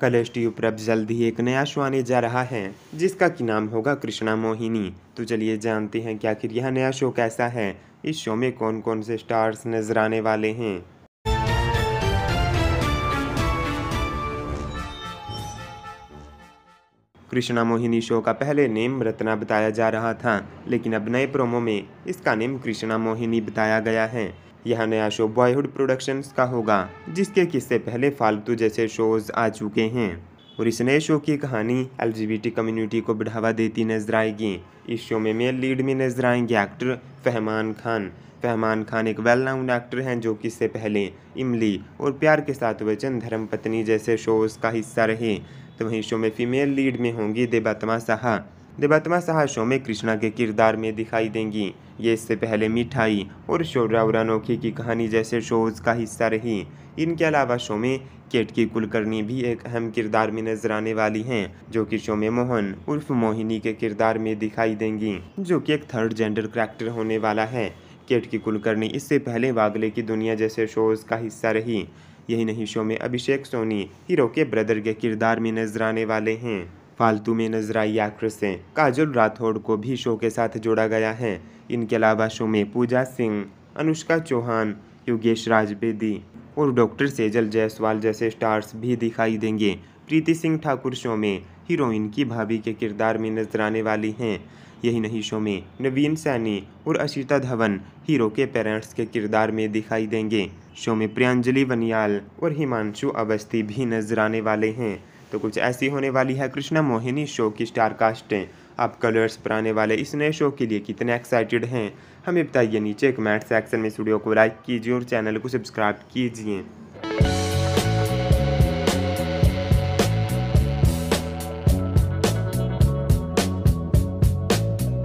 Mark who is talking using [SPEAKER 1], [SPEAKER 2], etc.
[SPEAKER 1] कलश ट्यूब जल्द ही एक नया शो आने जा रहा है जिसका की नाम होगा कृष्णा मोहिनी तो चलिए जानते हैं कि आखिर यह नया शो कैसा है इस शो में कौन कौन से स्टार्स नजर आने वाले हैं कृष्णा मोहिनी शो का पहले नेम रत्ना बताया जा रहा था लेकिन अब नए प्रोमो में इसका नेम कृष्णा मोहिनी बताया गया है यह नया शो बॉयहुड प्रोडक्शंस का होगा जिसके किससे पहले फालतू जैसे शोज आ चुके हैं और इस नए शो की कहानी एल कम्युनिटी को बढ़ावा देती नजर आएगी इस शो में मेल लीड में नजर आएंगे एक्टर फहमान खान फहमान खान एक वेल नाउन एक्टर हैं जो कि इससे पहले इमली और प्यार के साथ वचन धर्म पत्नी जैसे शोज का हिस्सा रहे तो वहीं शो में फीमेल लीड में होंगी देबा तमा साहा देवात्मा साहसों में कृष्णा के किरदार में दिखाई देंगी ये इससे पहले मिठाई और शोरावर अनोखी की कहानी जैसे शोज का हिस्सा रही इनके अलावा शो में केट की कुलकर्णी भी एक अहम किरदार में नजर आने वाली हैं जो कि शो में मोहन उर्फ मोहिनी के किरदार में दिखाई देंगी जो कि एक थर्ड जेंडर करेक्टर होने वाला है केट की कुलकर्णी इससे पहले वागले की दुनिया जैसे शोज का हिस्सा रही यही नहीं शो में अभिषेक सोनी हीरो के ब्रदर के किरदार में नजर आने वाले हैं फालतू में नजर आई एक्ट्रेसें काजल राठौड़ को भी शो के साथ जोड़ा गया है इनके अलावा शो में पूजा सिंह अनुष्का चौहान योगेश राज बेदी और डॉक्टर सेजल जायसवाल जैसे स्टार्स भी दिखाई देंगे प्रीति सिंह ठाकुर शो में हीरोइन की भाभी के किरदार में नजर आने वाली हैं यही नहीं शो में नवीन सैनी और अशिता धवन हीरो के पेरेंट्स के किरदार में दिखाई देंगे शो में प्रियांजलि बनियाल और हिमांशु अवस्थी भी नजर आने वाले हैं तो कुछ ऐसी होने वाली है कृष्णा मोहिनी शो की स्टार कास्टें आप कलर्स पर आने वाले इस नए शो के लिए कितने एक्साइटेड हैं हमें बताइए नीचे कमेंट सेक्शन में स्टूडियो को लाइक कीजिए और चैनल को सब्सक्राइब कीजिए